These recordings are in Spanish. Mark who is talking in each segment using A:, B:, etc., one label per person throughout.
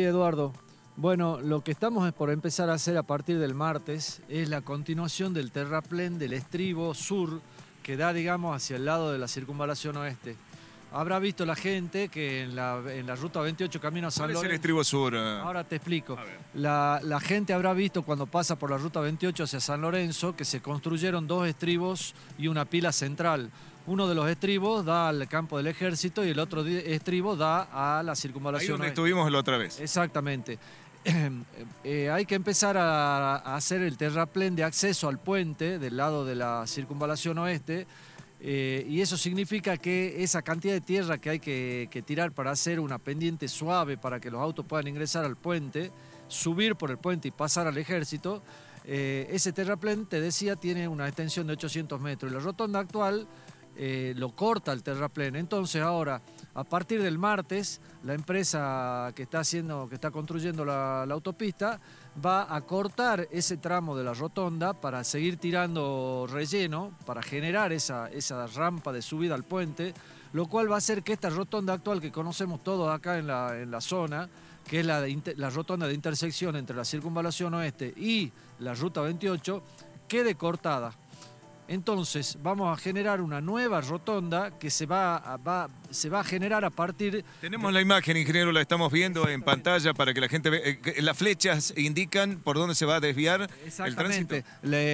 A: Eduardo. Bueno, lo que estamos por empezar a hacer a partir del martes es la continuación del terraplén del estribo sur que da, digamos, hacia el lado de la circunvalación oeste. Habrá visto la gente que en la, en la ruta 28 camino a San Lorenzo... el estribo
B: sur? Ahora
A: te explico. La, la gente habrá visto cuando pasa por la ruta 28 hacia San Lorenzo que se construyeron dos estribos y una pila central uno de los estribos da al campo del ejército y el otro estribo da a la circunvalación. Ahí donde estuvimos la otra vez. Exactamente. Eh, eh, hay que empezar a, hacer el terraplén de acceso al puente del lado de la circunvalación oeste eh, y eso significa que esa cantidad de tierra que hay que, tirar para hacer una pendiente suave para que los autos puedan ingresar al puente, subir por el puente y pasar al ejército, ese terraplén, te decía, tiene una extensión de 800 metros y la rotonda actual eh, lo corta el terraplén. Entonces ahora, a partir del martes, la empresa que está haciendo, que está construyendo la, autopista, va a cortar ese tramo de la rotonda para seguir tirando relleno, para generar esa, esa rampa de subida al puente, lo cual va a hacer que esta rotonda actual que conocemos todos acá en la, en la zona, que es la, la rotonda de intersección entre la circunvalación oeste y la ruta 28, quede cortada entonces vamos a generar una nueva rotonda que se va a, se va a generar a partir...
B: Tenemos la imagen, ingeniero, la estamos viendo en pantalla para que la gente vea. Eh, las flechas indican por dónde se va a desviar el tránsito.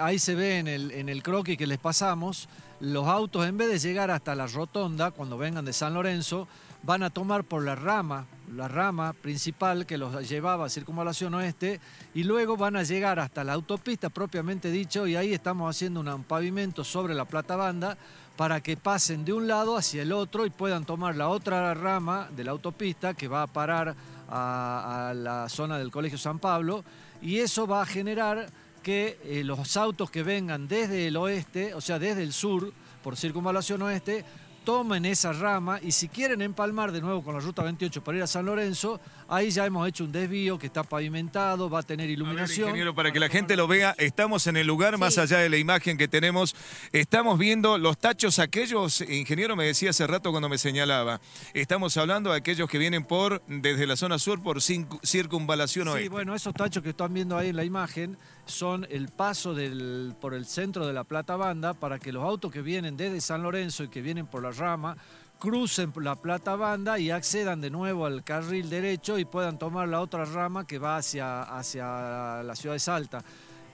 A: ahí se ve en el, en el croquis que les pasamos, los autos en vez de llegar hasta la rotonda, cuando vengan de San Lorenzo, van a tomar por la rama, la rama principal que los llevaba a Circunvalación Oeste, y luego van a llegar hasta la autopista propiamente dicho, y ahí estamos haciendo un pavimento sobre la plata banda para que pasen de un lado hacia el otro y puedan tomar la otra rama de la autopista que va a parar a, la zona del Colegio San Pablo, y eso va a generar que eh, los autos que vengan desde el oeste, o sea, desde el sur, por circunvalación oeste, tomen esa rama y si quieren empalmar de nuevo con la ruta 28 para ir a San Lorenzo, ahí ya hemos hecho un desvío que está pavimentado, va a tener iluminación. ingeniero,
B: para que la gente lo vea, estamos en el lugar más allá de la imagen que tenemos, estamos viendo los tachos aquellos, ingeniero me decía hace rato cuando me señalaba, estamos hablando de aquellos que vienen por desde la zona sur por circunvalación hoy Sí,
A: bueno, esos tachos que están viendo ahí en la imagen son el paso del, por el centro de la Plata Banda para que los autos que vienen desde San Lorenzo y que vienen por la rama, crucen la plata banda y accedan de nuevo al carril derecho y puedan tomar la otra rama que va hacia, hacia la ciudad de Salta.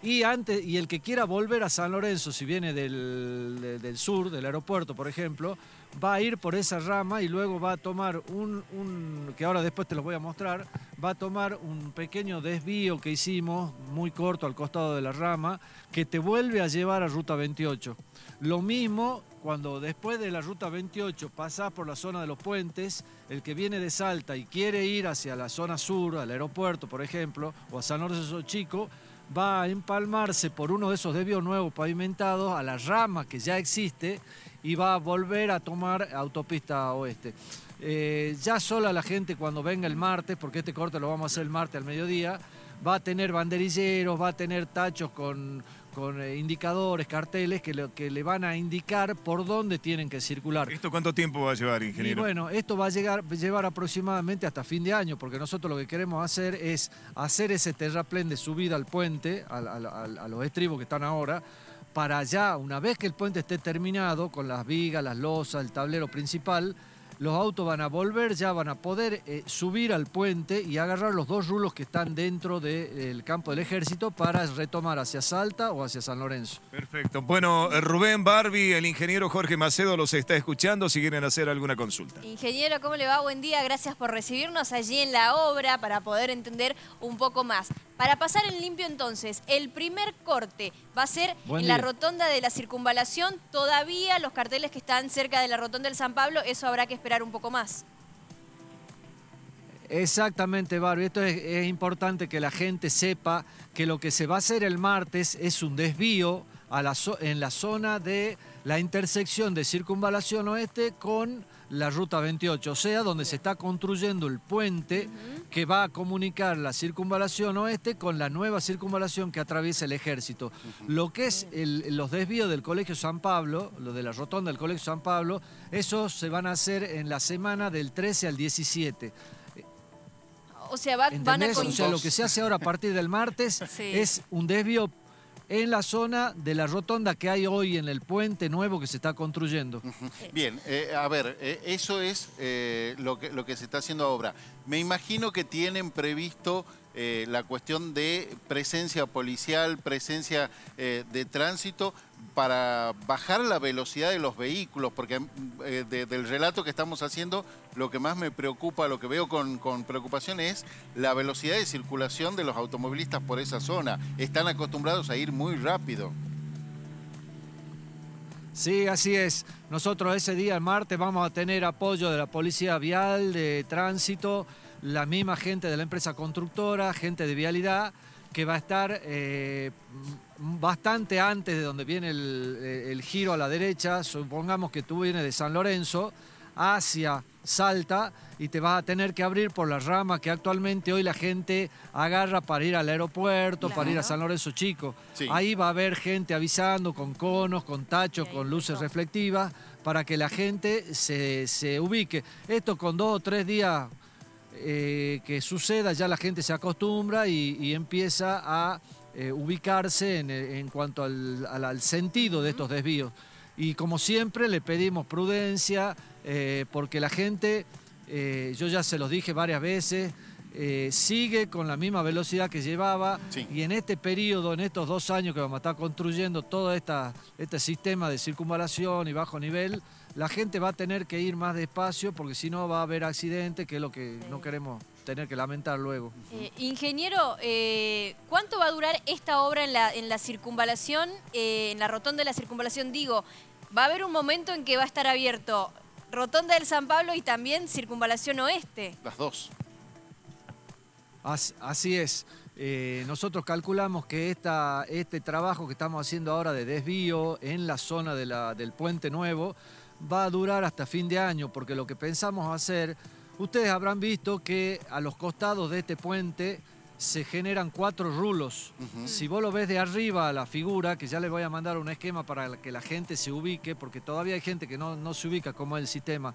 A: Y, antes, y el que quiera volver a San Lorenzo, si viene del, sur, del aeropuerto, por ejemplo, va a ir por esa rama y luego va a tomar un, un, que ahora después te lo voy a mostrar, va a tomar un pequeño desvío que hicimos, muy corto al costado de la rama, que te vuelve a llevar a Ruta 28. Lo mismo cuando después de la Ruta 28 pasás por la zona de los puentes, el que viene de Salta y quiere ir hacia la zona sur, al aeropuerto, por ejemplo, o a San Lorenzo Chico, va a empalmarse por uno de esos desvíos nuevos pavimentados a la rama que ya existe y va a volver a tomar autopista oeste. Eh, ya sola la gente cuando venga el martes, porque este corte lo vamos a hacer el martes al mediodía, va a tener banderilleros, va a tener tachos con, con eh, indicadores, carteles que, le van a indicar por dónde tienen que circular. ¿Esto
B: cuánto tiempo va a llevar, ingeniero? bueno,
A: esto va a llegar, llevar aproximadamente hasta fin de año, porque nosotros lo que queremos hacer es hacer ese terraplén de subida al puente, a, los estribos que están ahora, para allá, una vez que el puente esté terminado, con las vigas, las losas, el tablero principal, los autos van a volver, ya van a poder eh, subir al puente y agarrar los dos rulos que están dentro del eh, campo del ejército para retomar hacia Salta o hacia
B: San Lorenzo. Perfecto. Bueno, eh, Rubén Barbie, el ingeniero Jorge Macedo los está escuchando si quieren hacer alguna consulta.
A: Ingeniero, ¿cómo le va? Buen día, gracias por recibirnos allí en la obra para poder entender un poco más. Para pasar en limpio entonces, el primer corte va a ser en la rotonda de la circunvalación. Todavía los carteles que están cerca de la rotonda del San Pablo, eso habrá que esperar esperar un poco más. Exactamente, Barbie. Esto es, importante que la gente sepa que lo que se va a hacer el martes es un desvío en la zona de la intersección de Circunvalación Oeste con la Ruta 28, o sea, donde se está construyendo el puente que va a comunicar la circunvalación oeste con la nueva circunvalación que atraviesa el ejército. Lo que es los desvíos del Colegio San Pablo, lo de la rotonda del Colegio San Pablo, esos se van a hacer en la semana del 13 al 17. O sea, van a... O sea, lo que se hace ahora a partir del martes es un desvío en la zona de la rotonda que hay hoy en el puente nuevo que se está construyendo.
C: Bien, eh, a ver, eh, eso es eh, lo, que, lo que se está haciendo ahora. Me imagino que tienen previsto eh, la cuestión de presencia policial, presencia eh, de tránsito para bajar la velocidad de los vehículos, porque mm, eh, del relato que estamos haciendo, lo que más me preocupa, lo que veo con, con, preocupación es la velocidad de circulación de los automovilistas por esa zona. Están acostumbrados a ir muy rápido.
A: Sí, así es. Nosotros ese día, el martes, vamos a tener apoyo de la Policía Vial, de Tránsito, la misma gente de la empresa constructora, gente de vialidad, que va a estar eh, bastante antes de donde viene eh, el, giro a la derecha, supongamos que tú vienes de San Lorenzo, hacia Salta, y te vas a tener que abrir por la rama que actualmente hoy la gente agarra para ir al aeropuerto, para ir a San Lorenzo Chico. Ahí va a haber gente avisando con conos, con tachos, con luces reflectivas, para que la gente se, se ubique. Esto con dos o tres días eh, que suceda, ya la gente se acostumbra y, empieza a eh, ubicarse en, cuanto al, sentido de estos desvíos. Y como siempre le pedimos prudencia, eh, porque la gente, yo ya se los dije varias veces, eh, sigue con la misma velocidad que llevaba y en este periodo, en estos dos años que vamos a estar construyendo todo esta, este sistema de circunvalación y bajo nivel, la gente va a tener que ir más despacio porque si no va a haber accidentes, que es lo que no queremos tener que lamentar luego. Eh, ingeniero, eh, ¿cuánto va a durar esta obra en la, en la circunvalación, en la rotonda de la circunvalación? Digo, va a haber un momento en que va a estar abierto Rotonda del San Pablo y también Circunvalación Oeste. Las dos. Así es. Eh, nosotros calculamos que este trabajo que estamos haciendo ahora de desvío en la zona del puente nuevo va a durar hasta fin de año, porque lo que pensamos hacer, ustedes habrán visto que a los costados de este puente se generan cuatro rulos. Si vos lo ves de arriba a la figura, que ya les voy a mandar un esquema para que la gente se ubique, porque todavía hay gente que no, se ubica como es el sistema.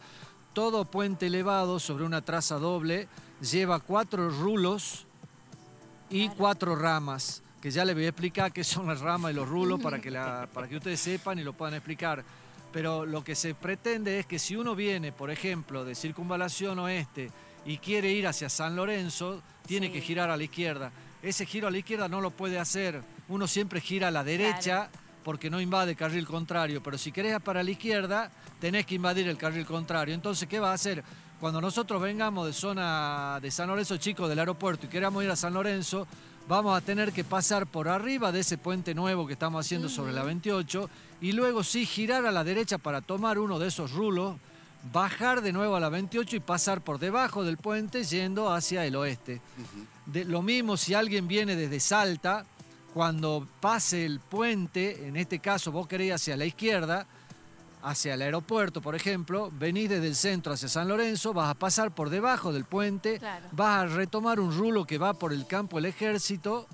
A: Todo puente elevado sobre una traza doble lleva cuatro rulos y cuatro ramas, que ya les voy a explicar qué son las ramas y los rulos para que, para que ustedes sepan y lo puedan explicar. Pero lo que se pretende es que si uno viene, por ejemplo, de circunvalación oeste y quiere ir hacia San Lorenzo, tiene que girar a la izquierda. Ese giro a la izquierda no lo puede hacer. Uno siempre gira a la derecha porque no invade carril contrario, pero si querés para la izquierda, tenés que invadir el carril contrario. Entonces, ¿qué va a hacer? Cuando nosotros vengamos de zona de San Lorenzo Chico, del aeropuerto, y queramos ir a San Lorenzo, vamos a tener que pasar por arriba de ese puente nuevo que estamos haciendo sobre la 28, y luego sí girar a la derecha para tomar uno de esos rulos, bajar de nuevo a la 28 y pasar por debajo del puente yendo hacia el oeste. de, lo mismo si alguien viene desde Salta, cuando pase el puente, en este caso vos querés hacia la izquierda, hacia el aeropuerto, por ejemplo, venís desde el centro hacia San Lorenzo, vas a pasar por debajo del puente, vas a retomar un rulo que va por el campo del ejército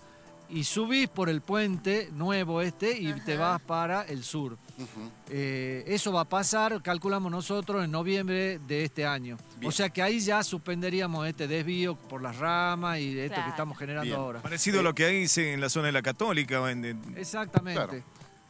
A: y subís por el puente nuevo este y te vas para el sur. Eh, eso va a pasar, calculamos nosotros, en noviembre de este año. O sea que ahí ya suspenderíamos este desvío por las ramas y esto que estamos generando ahora.
B: Parecido a lo eh, que hay en la zona de la Católica.
A: Exactamente.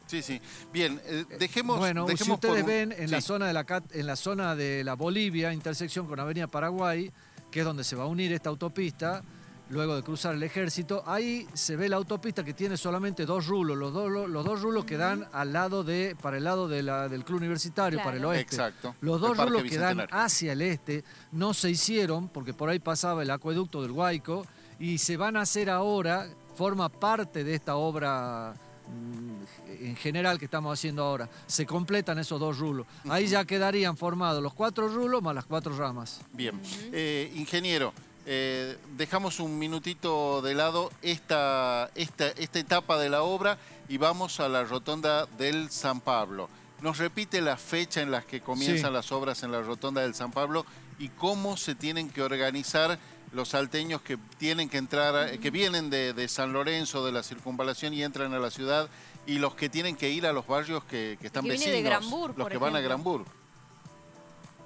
C: Sí, sí. Bien, eh, dejemos. Bueno, dejemos si ustedes ven
A: en la zona de la en la zona de la Bolivia, intersección con Avenida Paraguay, que es donde se va a unir esta autopista luego de cruzar el ejército. Ahí se ve la autopista que tiene solamente dos rulos, los, dos rulos que dan al lado de, para el lado del club universitario, para el oeste. Exacto. Los dos rulos que dan hacia el este no se hicieron porque por ahí pasaba el acueducto del Guaico y se van a hacer ahora, forma parte de esta obra mm, en general que estamos haciendo ahora. Se completan esos dos rulos. Ahí ya quedarían formados los cuatro rulos más las cuatro ramas.
C: Bien. Eh, ingeniero, eh, dejamos un minutito de lado esta, esta, esta etapa de la obra y vamos a la rotonda del San Pablo. ¿Nos repite la fecha en la que comienzan las obras en la rotonda del San Pablo y cómo se tienen que organizar los salteños que tienen que entrar, eh, que vienen de, San Lorenzo, de la circunvalación y entran a la ciudad, y los que tienen que ir a los barrios que, están vecinos, los que van a Granburg.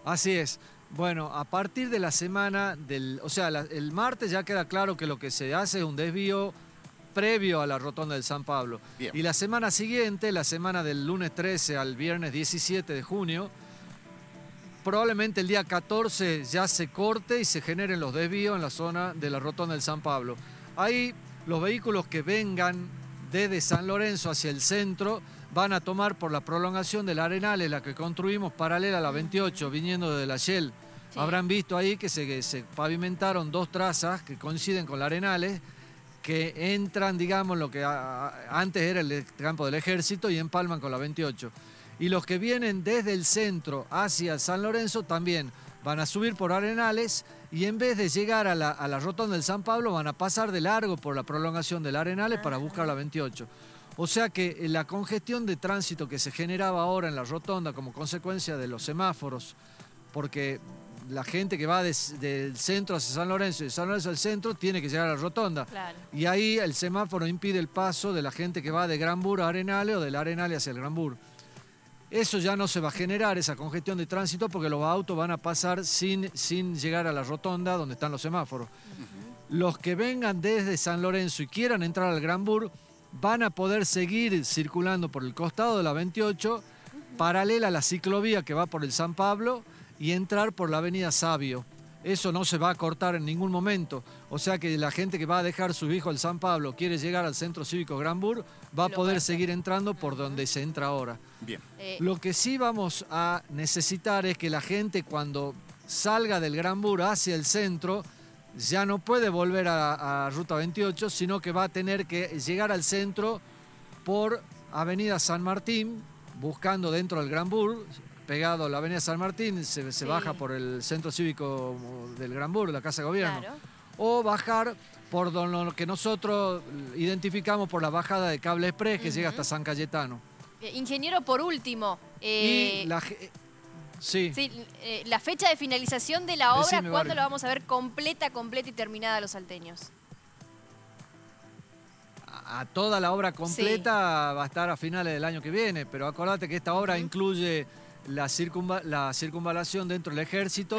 A: Así es. Bueno, a partir de la semana del, o sea, el martes ya queda claro que lo que se hace es un desvío previo a la rotonda del San Pablo. Y la semana siguiente, la semana del lunes 13 al viernes 17 de junio, probablemente el día 14 ya se corte y se generen los desvíos en la zona de la rotonda del San Pablo. Ahí los vehículos que vengan desde San Lorenzo hacia el centro van a tomar por la prolongación del Arenal, en la que construimos paralela a la 28, viniendo de la Shell Habrán visto ahí que se, pavimentaron dos trazas que coinciden con la Arenales, que entran, digamos, lo que antes era el e, campo del ejército y empalman con la 28. Y los que vienen desde el centro hacia San Lorenzo también van a subir por Arenales y en vez de llegar a la, rotonda del San Pablo van a pasar de largo por la prolongación del Arenales para ah. buscar la 28. O sea que eh, la congestión de tránsito que se generaba ahora en la rotonda como consecuencia de los semáforos, porque la gente que va del centro hacia San Lorenzo y de San Lorenzo al centro tiene que llegar a la rotonda. Y ahí el semáforo impide el paso de la gente que va de Gran Bur a Arenale o del Arenale hacia el Gran Bur Eso ya no se va a generar, esa congestión de tránsito, porque los autos van a pasar sin, sin llegar a la rotonda donde están los semáforos. Los que vengan desde San Lorenzo y quieran entrar al Gran Bur van a poder seguir circulando por el costado de la 28, paralela a la ciclovía que va por el San Pablo y entrar por la avenida Sabio. Eso no se va a cortar en ningún momento. O sea que la gente que va a dejar su hijo al San Pablo, quiere llegar al Centro Cívico Bur... va a poder seguir entrando por donde se entra ahora. Bien. Eh, Lo que sí vamos a necesitar es que la gente cuando salga del Gran Bur hacia el centro, ya no puede volver a, a, Ruta 28, sino que va a tener que llegar al centro por Avenida San Martín, buscando dentro del Gran Bur, pegado a la avenida San Martín, se, baja por el centro cívico del Gran Burgo, la Casa de Gobierno. O bajar por lo que nosotros identificamos por la bajada de Cable Express que llega hasta San Cayetano. Eh, ingeniero, por último. Eh, la, eh, Sí. la fecha de finalización de la obra, ¿cuándo la vamos a ver completa, completa y terminada a los salteños? A, toda la obra completa va a estar a finales del año que viene, pero acordate que esta obra incluye la, circunvalación dentro del ejército.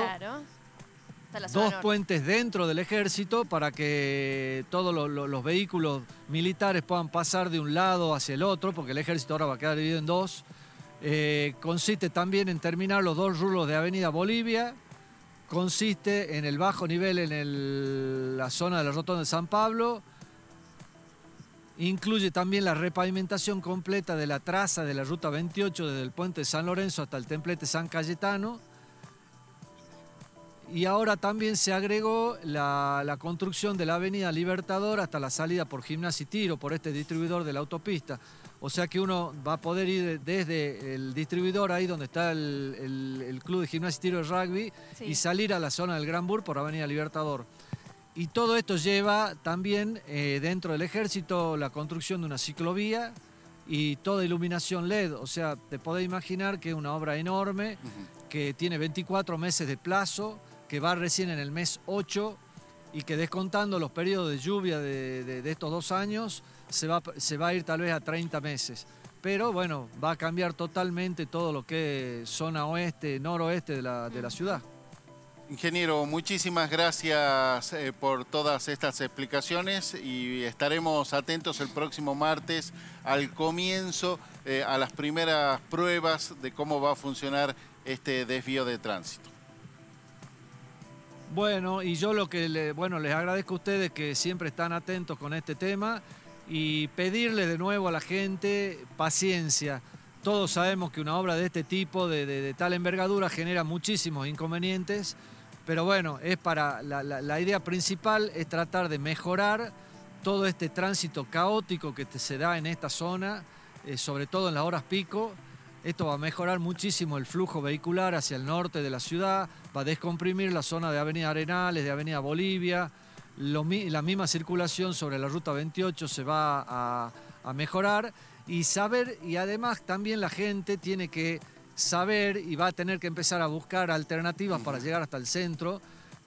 C: dos puentes
A: dentro del ejército para que todos los, vehículos militares puedan pasar de un lado hacia el otro, porque el ejército ahora va a quedar dividido en dos. Eh, consiste también en terminar los dos rulos de Avenida Bolivia, consiste en el bajo nivel en la zona de la rotonda de San Pablo Incluye también la repavimentación completa de la traza de la Ruta 28 desde el puente San Lorenzo hasta el templete San Cayetano. Y ahora también se agregó la, construcción de la avenida Libertador hasta la salida por Gimnasio y Tiro, por este distribuidor de la autopista. O sea que uno va a poder ir desde el distribuidor, ahí donde está el, club de Gimnasio y tiro de rugby, y salir a la zona del Gran Bur por Avenida Libertador. Y todo esto lleva también eh, dentro del ejército la construcción de una ciclovía y toda iluminación LED. O sea, te podés imaginar que es una obra enorme, que tiene 24 meses de plazo, que va recién en el mes 8 y que descontando los periodos de lluvia de, estos dos años, se va, a ir tal vez a 30 meses pero bueno, va a cambiar totalmente todo lo que es zona oeste, noroeste de
C: la ciudad. Ingeniero, muchísimas gracias eh, por todas estas explicaciones y estaremos atentos el próximo martes al comienzo, eh, a las primeras pruebas de cómo va a funcionar este desvío de tránsito.
A: Bueno, y yo lo que bueno, les agradezco a ustedes que siempre están atentos con este tema y pedirle de nuevo a la gente paciencia todos sabemos que una obra de este tipo, de, tal envergadura, genera muchísimos inconvenientes, pero bueno, es para la, idea principal es tratar de mejorar todo este tránsito caótico que se da en esta zona, eh, sobre todo en las horas pico. Esto va a mejorar muchísimo el flujo vehicular hacia el norte de la ciudad, va a descomprimir la zona de Avenida Arenales, de Avenida Bolivia. la misma circulación sobre la Ruta 28 se va a mejorar y saber, y además también la gente tiene que saber y va a tener que empezar a buscar alternativas para llegar hasta el centro,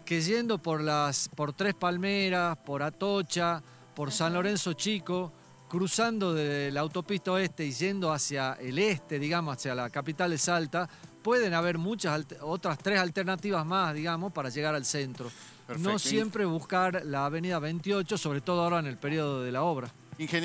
A: que yendo por, las, por Tres Palmeras, por Atocha, por San Lorenzo Chico, cruzando de la autopista oeste y yendo hacia el este, digamos, hacia la capital de Salta, pueden haber muchas otras tres alternativas más, digamos, para llegar al centro. No siempre buscar la avenida 28, sobre todo ahora en el periodo de la obra. Ingeniero.